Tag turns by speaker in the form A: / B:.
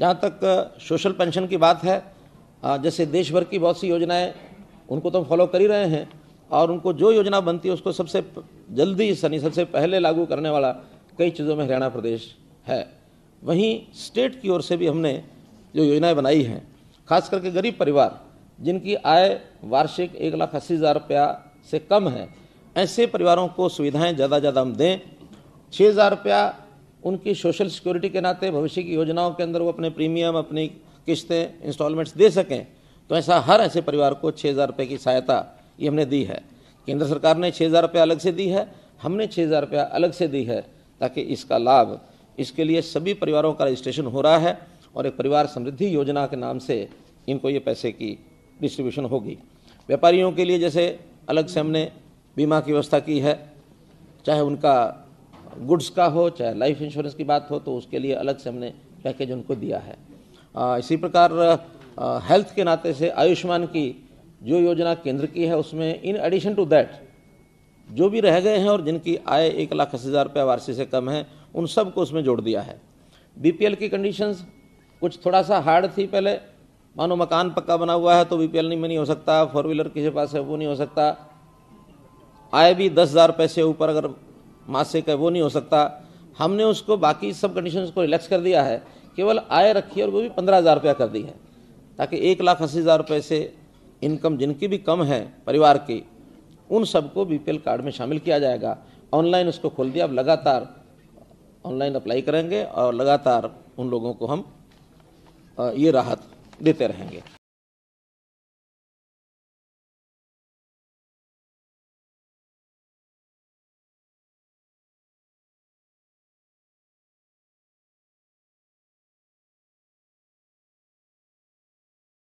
A: जहाँ तक social pension की बात है जैसे देश भर की बहुत सी योजनाएं उनको तो हम फॉलो कर ही रहे हैं और उनको जो योजना बनती है उसको सबसे जल्दी सनी सबसे पहले लागू करने वाला कई चीज़ों में हरियाणा प्रदेश है वहीं स्टेट की ओर से भी हमने जो योजनाएं बनाई हैं खास करके गरीब परिवार जिनकी आय वार्षिक एक लाख अस्सी हज़ार रुपया से कम है ऐसे परिवारों को सुविधाएं ज़्यादा ज़्यादा हम दें छः हज़ार रुपया उनकी सोशल सिक्योरिटी के नाते भविष्य की योजनाओं के अंदर वो अपने प्रीमियम अपनी किस्तें इंस्टॉलमेंट्स दे सकें तो ऐसा हर ऐसे परिवार को छः हज़ार रुपये की सहायता ये हमने दी है केंद्र सरकार ने छः हज़ार रुपया अलग से दी है हमने छः हज़ार रुपया अलग से दी है ताकि इसका लाभ इसके लिए सभी परिवारों का रजिस्ट्रेशन हो रहा है और एक परिवार समृद्धि योजना के नाम से इनको ये पैसे की डिस्ट्रीब्यूशन होगी व्यापारियों के लिए जैसे अलग से हमने बीमा की व्यवस्था की है चाहे उनका गुड्स का हो चाहे लाइफ इंश्योरेंस की बात हो तो उसके लिए अलग से हमने पैकेज उनको दिया है आ, इसी प्रकार आ, हेल्थ के नाते से आयुष्मान की जो योजना केंद्र की है उसमें इन एडिशन टू दैट जो भी रह गए हैं और जिनकी आय एक लाख अस्सी हज़ार रुपये वार्षिक से कम है उन सब को उसमें जोड़ दिया है बीपीएल की कंडीशंस कुछ थोड़ा सा हार्ड थी पहले मानो मकान पक्का बना हुआ है तो बीपीएल नहीं में नहीं हो सकता फोर व्हीलर किसी पास है वो नहीं हो सकता आय भी दस हज़ार रुपये से ऊपर अगर मासे का वो नहीं हो सकता हमने उसको बाकी सब कंडीशन को रिलैक्स कर दिया है केवल आय रखी और वो भी पंद्रह हज़ार रुपया कर दी है ताकि एक लाख अस्सी हज़ार रुपये से इनकम जिनकी भी कम है परिवार की उन सबको बी कार्ड में शामिल किया जाएगा ऑनलाइन उसको खोल दिया अब लगातार ऑनलाइन अप्लाई करेंगे और लगातार उन लोगों को हम ये राहत देते रहेंगे